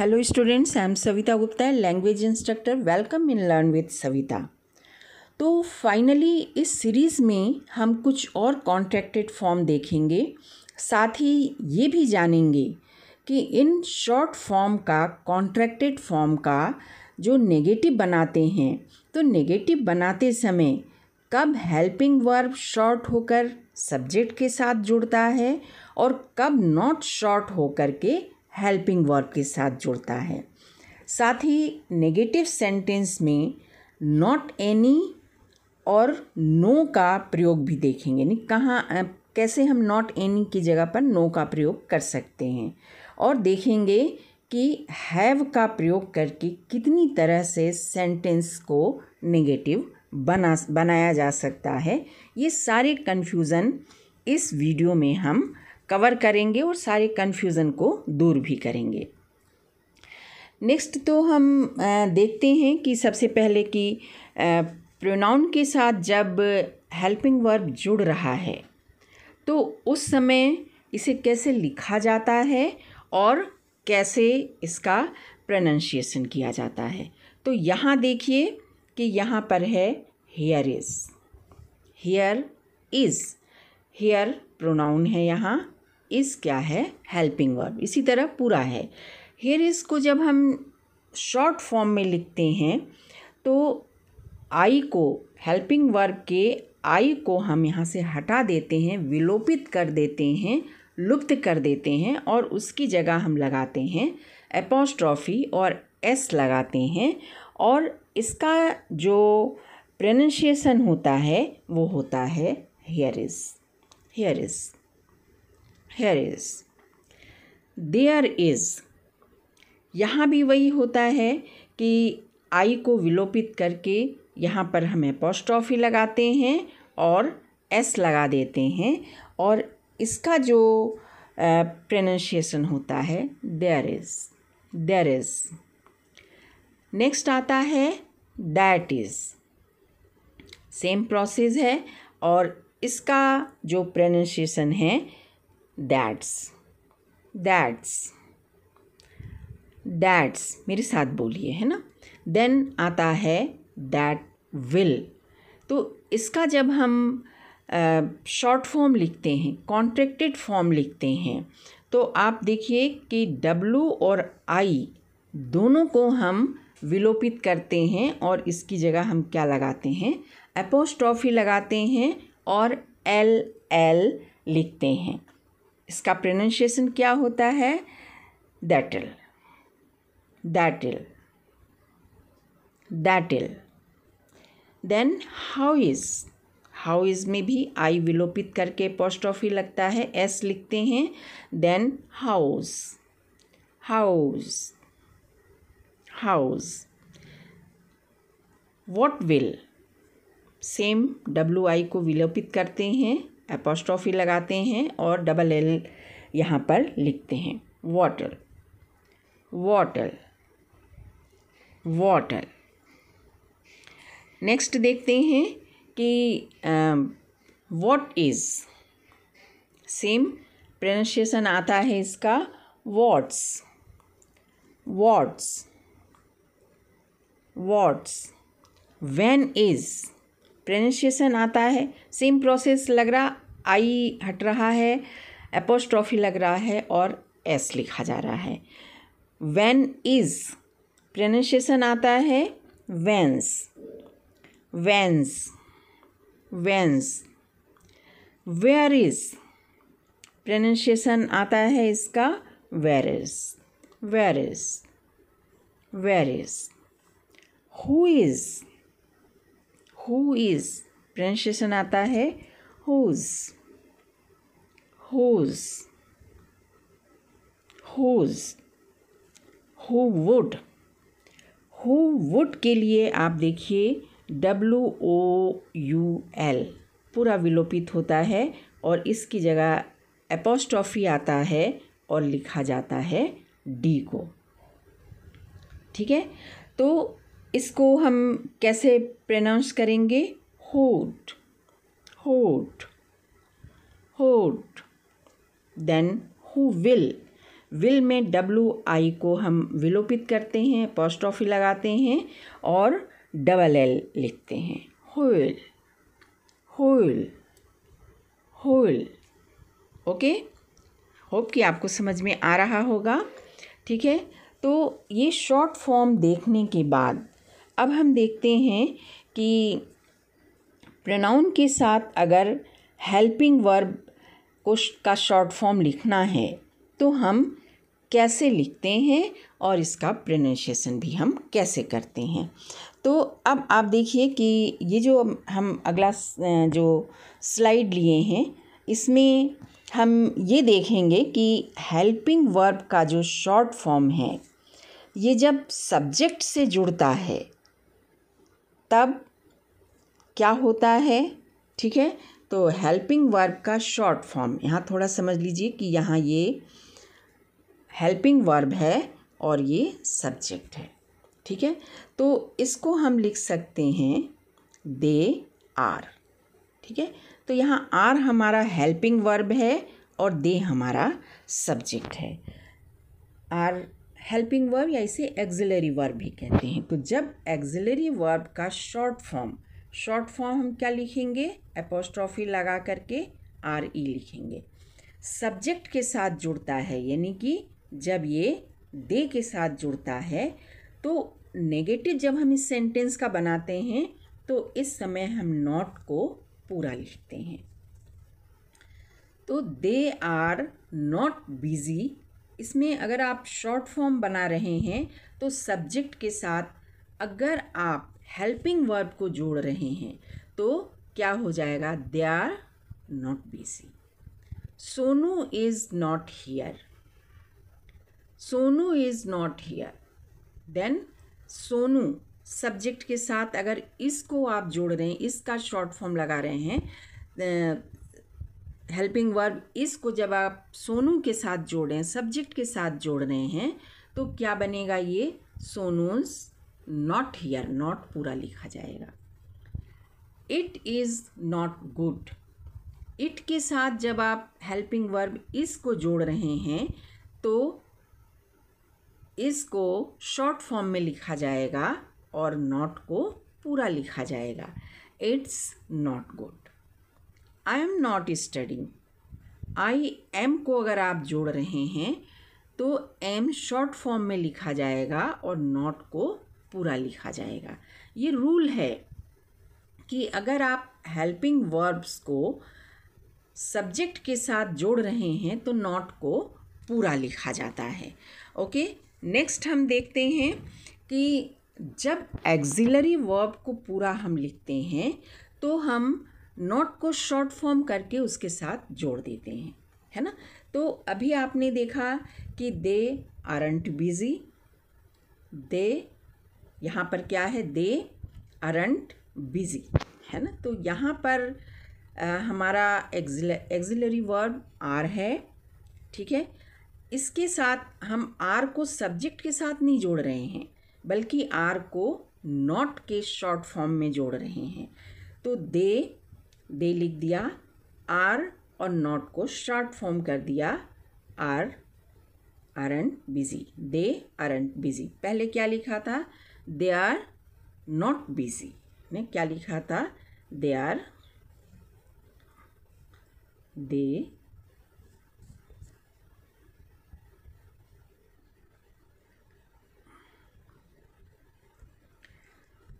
hello students I am Savita Gupta language instructor welcome in learn with Savita तो finally इस series में हम कुछ और कॉन्ट्रैक्टेड फॉर्म देखेंगे साथ ही ये भी जानेंगे कि इन शॉर्ट फॉर्म का कॉन्ट्रैक्टेड फॉर्म का जो नेगेटिव बनाते हैं तो नेगेटिव बनाते समय कब हेल्पिंग वर्ब शॉर्ट होकर सब्जेक्ट के साथ जुड़ता है और कब नॉट शॉर्ट होकर के हेल्पिंग वर्ब के साथ जुड़ता है साथ ही नेगेटिव सेंटेंस में नॉट एनी और नो no का प्रयोग भी देखेंगे यानी कहाँ कैसे हम नॉट एनी की जगह पर नो no का प्रयोग कर सकते हैं और देखेंगे कि हैव का प्रयोग करके कितनी तरह से सेंटेंस को नेगेटिव बना बनाया जा सकता है ये सारे कन्फ्यूज़न इस वीडियो में हम कवर करेंगे और सारे कन्फ्यूज़न को दूर भी करेंगे नेक्स्ट तो हम देखते हैं कि सबसे पहले कि प्रोनाउन के साथ जब हेल्पिंग वर्ब जुड़ रहा है तो उस समय इसे कैसे लिखा जाता है और कैसे इसका प्रनंशिएशन किया जाता है तो यहाँ देखिए कि यहाँ पर है here is here is here pronoun है यहाँ इस क्या है हेल्पिंग वर्ब इसी तरह पूरा है हेयर इज़ को जब हम शॉर्ट फॉर्म में लिखते हैं तो आई को हेल्पिंग वर्ब के आई को हम यहाँ से हटा देते हैं विलोपित कर देते हैं लुप्त कर देते हैं और उसकी जगह हम लगाते हैं एपोस्ट्रॉफी और एस लगाते हैं और इसका जो प्रोनाउंसिएशन होता है वो होता है here is here is here is there is यहाँ भी वही होता है कि आई को विलोपित करके यहाँ पर हम एपोस्ट्रॉफी लगाते हैं और एस लगा देते हैं और इसका जो प्रोनाउंसिएशन होता है there is there is next आता है दैट इज़ सेम प्रोसेस है और इसका जो प्रोनाउंसिएशन है दैट्स दैट्स दैट्स मेरे साथ बोलिए है ना देन आता है दैट विल तो इसका जब हम शॉर्ट फॉर्म लिखते हैं कॉन्ट्रेक्टेड फॉर्म लिखते हैं तो आप देखिए कि डब्लू और आई दोनों को हम विलोपित करते हैं और इसकी जगह हम क्या लगाते हैं अपोस्ट्रॉफी लगाते हैं और एल एल लिखते हैं इसका प्रोनाउंसिएशन क्या होता है that'll that'll that'll then how is how is में भी आई विलोपित करके पोस्ट ऑफी लगता है एस लिखते हैं then how's how's how's what will same W I को विलोपित करते हैं एपोस्ट्रॉफी लगाते हैं और डबल एल यहाँ पर लिखते हैं वाटर वाटर वाटर नेक्स्ट देखते हैं कि वॉट इज़ सेम प्रोनाउंसिएशन आता है इसका what's what's what's when is pronunciation आता है सेम प्रोसेस लग रहा आई हट रहा है एपोस्ट्रॉफी लग रहा है और एस लिखा जा रहा है वैन इज़ प्रोनाउंसिएशन आता है when's when's when's where is pronunciation आता है इसका where is where is where is who is who is pronunciation आता है who's who's who's who would who would के लिए आप देखिए डब्लू ओ यू एल पूरा विलोपित होता है और इसकी जगह एपोस्ट्रॉफी आता है और लिखा जाता है डी को ठीक है तो इसको हम कैसे प्रनाउंस करेंगे who'd who'd who'd then who will will में डब्लू आई को हम विलोपित करते हैं पोस्ट ऑफी लगाते हैं और डबल एल लिखते हैं who'll who'll who'll okay hope कि आपको समझ में आ रहा होगा ठीक है तो ये शॉर्ट फॉर्म देखने के बाद अब हम देखते हैं कि प्रोनाउन के साथ अगर हेल्पिंग वर्ब को का शॉर्ट फॉर्म लिखना है तो हम कैसे लिखते हैं और इसका प्रोनाउंसिएशन भी हम कैसे करते हैं तो अब आप देखिए कि ये जो हम अगला जो स्लाइड लिए हैं इसमें हम ये देखेंगे कि हेल्पिंग वर्ब का जो शॉर्ट फॉर्म है ये जब सब्जेक्ट से जुड़ता है तब क्या होता है ठीक है तो हेल्पिंग वर्ब का शॉर्ट फॉर्म यहाँ थोड़ा समझ लीजिए कि यहाँ ये हेल्पिंग वर्ब है और ये सब्जेक्ट है ठीक है तो इसको हम लिख सकते हैं दे आर ठीक है तो यहाँ आर हमारा हेल्पिंग वर्ब है और दे हमारा सब्जेक्ट है आर हेल्पिंग वर्ब या इसे एक्जिलरी वर्ब भी कहते हैं तो जब एक्जिलरी वर्ब का शॉर्ट फॉर्म शॉर्ट फॉर्म हम क्या लिखेंगे एपोस्ट्रॉफी लगा करके आर ई लिखेंगे सब्जेक्ट के साथ जुड़ता है यानी कि जब ये दे के साथ जुड़ता है तो नेगेटिव जब हम इस सेंटेंस का बनाते हैं तो इस समय हम नॉट को पूरा लिखते हैं तो दे आर नॉट बिजी इसमें अगर आप शॉर्ट फॉर्म बना रहे हैं तो सब्जेक्ट के साथ अगर आप हेल्पिंग वर्ब को जोड़ रहे हैं तो क्या हो जाएगा they are not busy Sonu is not here Sonu is not here then Sonu subject के साथ अगर इसको आप जोड़ रहे हैं इसका शॉर्ट फॉर्म लगा रहे हैं हेल्पिंग वर्ब इसको जब आप सोनू के साथ जोड़ रहे हैं सब्जेक्ट के साथ जोड़ रहे हैं तो क्या बनेगा ये सोनूज नॉट हियर नॉट पूरा लिखा जाएगा it is not good it के साथ जब आप हेल्पिंग वर्ब इसको जोड़ रहे हैं तो इसको शॉर्ट फॉर्म में लिखा जाएगा और नॉट को पूरा लिखा जाएगा it's not good I am not studying I am को अगर आप जोड़ रहे हैं तो एम शॉर्ट फॉर्म में लिखा जाएगा और नॉट को पूरा लिखा जाएगा ये रूल है कि अगर आप हेल्पिंग वर्ब्स को सब्जेक्ट के साथ जोड़ रहे हैं तो नॉट को पूरा लिखा जाता है ओके नेक्स्ट हम देखते हैं कि जब एक्जिलरी वर्ब को पूरा हम लिखते हैं तो हम नॉट को शॉर्ट फॉर्म करके उसके साथ जोड़ देते हैं है ना तो अभी आपने देखा कि दे आरंट बिजी दे यहाँ पर क्या है दे आरंट बिजी है ना तो यहाँ पर आ, हमारा एग्जिलरी वर्ब आर है ठीक है इसके साथ हम आर को सब्जेक्ट के साथ नहीं जोड़ रहे हैं बल्कि आर को नॉट के शॉर्ट फॉर्म में जोड़ रहे हैं तो दे दे लिख दिया आर और नॉट को शॉर्ट फॉर्म कर दिया are are aren't busy they are aren't busy पहले क्या लिखा था दे आर नॉट बिजी ने क्या लिखा था दे आर दे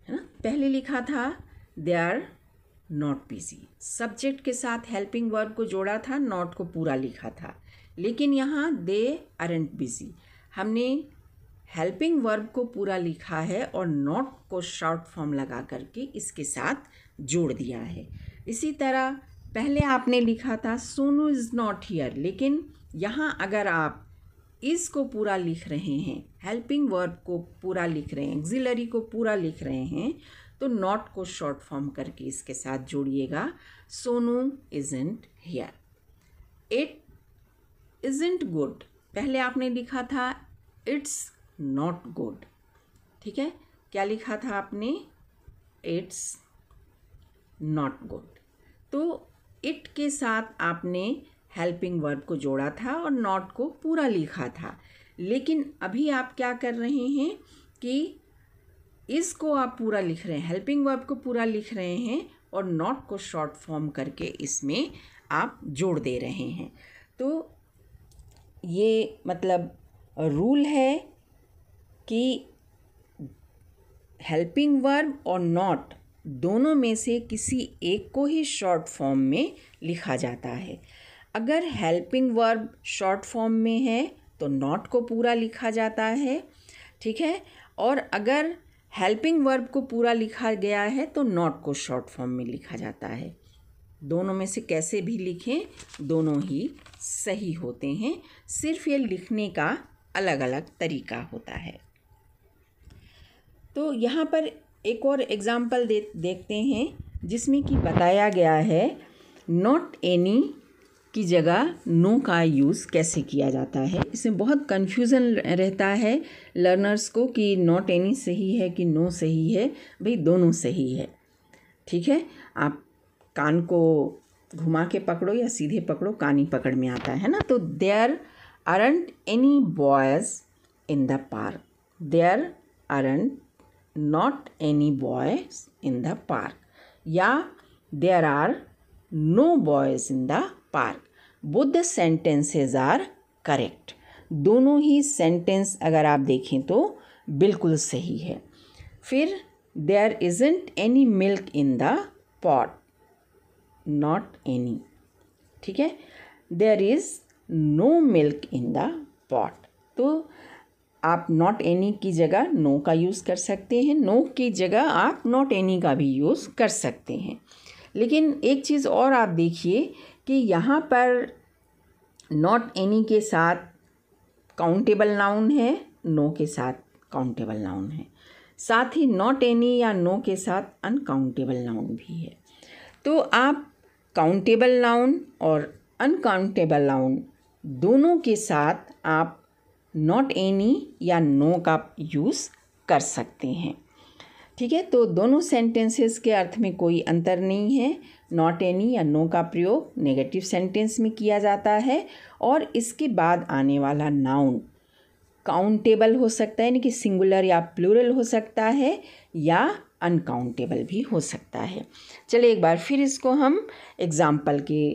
है ना पहले लिखा था they are not busy subject के साथ हेल्पिंग वर्ब को जोड़ा था नॉट को पूरा लिखा था लेकिन यहाँ दे अरेंट बिजी हमने हेल्पिंग वर्ब को पूरा लिखा है और नॉट को शॉर्ट फॉर्म लगा करके इसके साथ जोड़ दिया है इसी तरह पहले आपने लिखा था सोनू इज़ नॉट हियर लेकिन यहाँ अगर आप इस को पूरा लिख रहे हैं हेल्पिंग वर्ब को पूरा लिख रहे हैं एग्जिलरी को पूरा लिख रहे हैं तो नॉट को शॉर्ट फॉर्म करके इसके साथ जोड़िएगा Sonu isn't here it isn't good पहले आपने लिखा था इट्स नॉट गुड ठीक है क्या लिखा था आपने इट्स नॉट गुड तो इट के साथ आपने हेल्पिंग वर्ब को जोड़ा था और नॉट को पूरा लिखा था लेकिन अभी आप क्या कर रहे हैं कि इसको आप पूरा लिख रहे हैं हेल्पिंग वर्ब को पूरा लिख रहे हैं और नॉट को शॉर्ट फॉर्म करके इसमें आप जोड़ दे रहे हैं तो ये मतलब रूल है कि हेल्पिंग वर्ब और नॉट दोनों में से किसी एक को ही शॉर्ट फॉर्म में लिखा जाता है अगर हेल्पिंग वर्ब शॉर्ट फॉर्म में है तो नॉट को पूरा लिखा जाता है ठीक है और अगर हेल्पिंग वर्ब को पूरा लिखा गया है तो नॉट को शॉर्ट फॉर्म में लिखा जाता है दोनों में से कैसे भी लिखें दोनों ही सही होते हैं सिर्फ ये लिखने का अलग अलग तरीका होता है तो यहाँ पर एक और एग्ज़ाम्पल दे देखते हैं जिसमें कि बताया गया है नॉट एनी की जगह नो का यूज़ कैसे किया जाता है इसमें बहुत कन्फ्यूज़न रहता है लर्नर्स को कि नॉट एनी सही है कि नो सही है भाई दोनों सही है ठीक है आप कान को घुमा के पकड़ो या सीधे पकड़ो कान ही पकड़ में आता है ना तो there aren't any boys in the park there aren't not any boys in the park या there are no boys in the park both sentences are correct दोनों ही सेंटेंस अगर आप देखें तो बिल्कुल सही है फिर there isn't any milk in the pot not any ठीक है there is no milk in the pot तो आप नॉट एनी की जगह नो का यूज़ कर सकते हैं नो की जगह आप नॉट एनी का भी यूज़ कर सकते हैं लेकिन एक चीज़ और आप देखिए कि यहाँ पर नॉट एनी के साथ काउंटेबल नाउन है नो के साथ काउंटेबल नाउन है साथ ही नॉट एनी या नो के साथ अनकाउंटेबल नाउन भी है तो आप काउंटेबल नाउन और अनकाउंटेबल नाउन दोनों के साथ आप नॉट एनी या नो का यूज़ कर सकते हैं ठीक है तो दोनों सेंटेंसेस के अर्थ में कोई अंतर नहीं है नॉट एनी या नो का प्रयोग नेगेटिव सेंटेंस में किया जाता है और इसके बाद आने वाला नाउन काउंटेबल हो सकता है यानी कि सिंगुलर या प्लूरल हो सकता है या अनकाउंटेबल भी हो सकता है चलिए एक बार फिर इसको हम एग्ज़ाम्पल के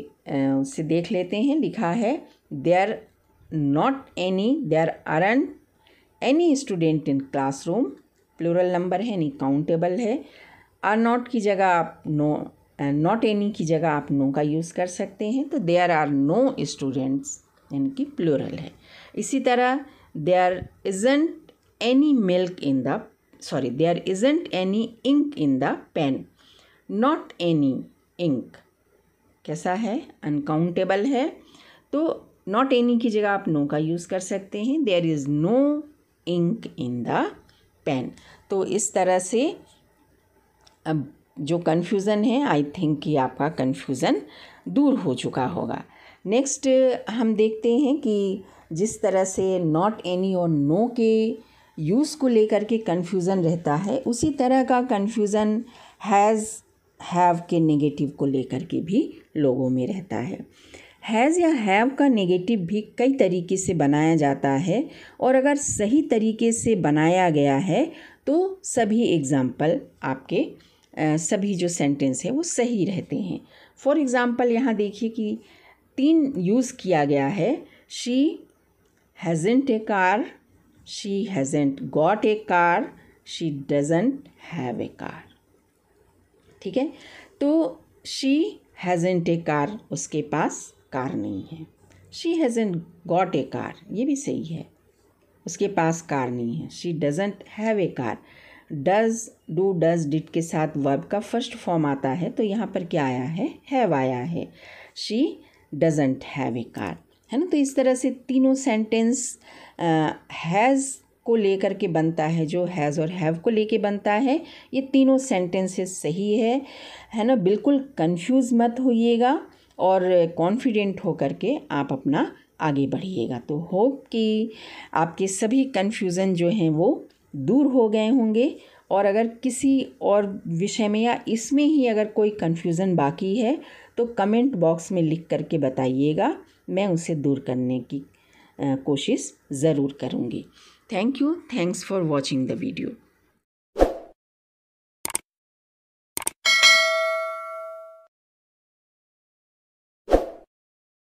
से देख लेते हैं लिखा है there not any there aren't any student in classroom plural number है यानी काउंटेबल है आर नॉट की जगह आप नो नॉट एनी की जगह आप नो का यूज़ कर सकते हैं तो देयर आर नो स्टूडेंट्स यानी कि प्लूरल है इसी तरह there isn't any milk in the sorry there isn't any ink in the pen not any ink कैसा है अनकाउंटेबल है तो नॉट एनी की जगह आप नो का यूज़ कर सकते हैं there is no ink in the pen तो इस तरह से अब जो कन्फ्यूज़न है आई थिंक कि आपका कन्फ्यूज़न दूर हो चुका होगा नेक्स्ट हम देखते हैं कि जिस तरह से नॉट एनी और नो के यूज़ को लेकर के कन्फ्यूज़न रहता है उसी तरह का कन्फ्यूज़न हैज़ हैव के नेगेटिव को लेकर के भी लोगों में रहता है हैज़ या हैव का नेगेटिव भी कई तरीके से बनाया जाता है और अगर सही तरीके से बनाया गया है तो सभी एग्ज़ाम्पल आपके सभी जो सेंटेंस है वो सही रहते हैं फॉर एग्ज़ाम्पल यहाँ देखिए कि तीन यूज़ किया गया है she hasn't a car she hasn't got a car she doesn't have a car ठीक है तो शी हैजेंट ए कार उसके पास कार नहीं है she hasn't got a car ये भी सही है उसके पास कार नहीं है she doesn't have a car does do does did के साथ वर्ब का फर्स्ट फॉर्म आता है तो यहाँ पर क्या आया है हैव आया है she doesn't have a car है ना तो इस तरह से तीनों सेंटेंस हैज़ को लेकर के बनता है जो हैज़ और हैव को लेके बनता है ये तीनों सेंटेंसेस सही है है ना बिल्कुल कंफ्यूज मत होइएगा और कॉन्फिडेंट होकर के आप अपना आगे बढ़िएगा तो होप कि आपके सभी कन्फ्यूज़न जो हैं वो दूर हो गए होंगे और अगर किसी और विषय में या इसमें ही अगर कोई कन्फ्यूज़न बाकी है तो कमेंट बॉक्स में लिख करके बताइएगा मैं उसे दूर करने की कोशिश ज़रूर करूँगी thank you thanks for watching the video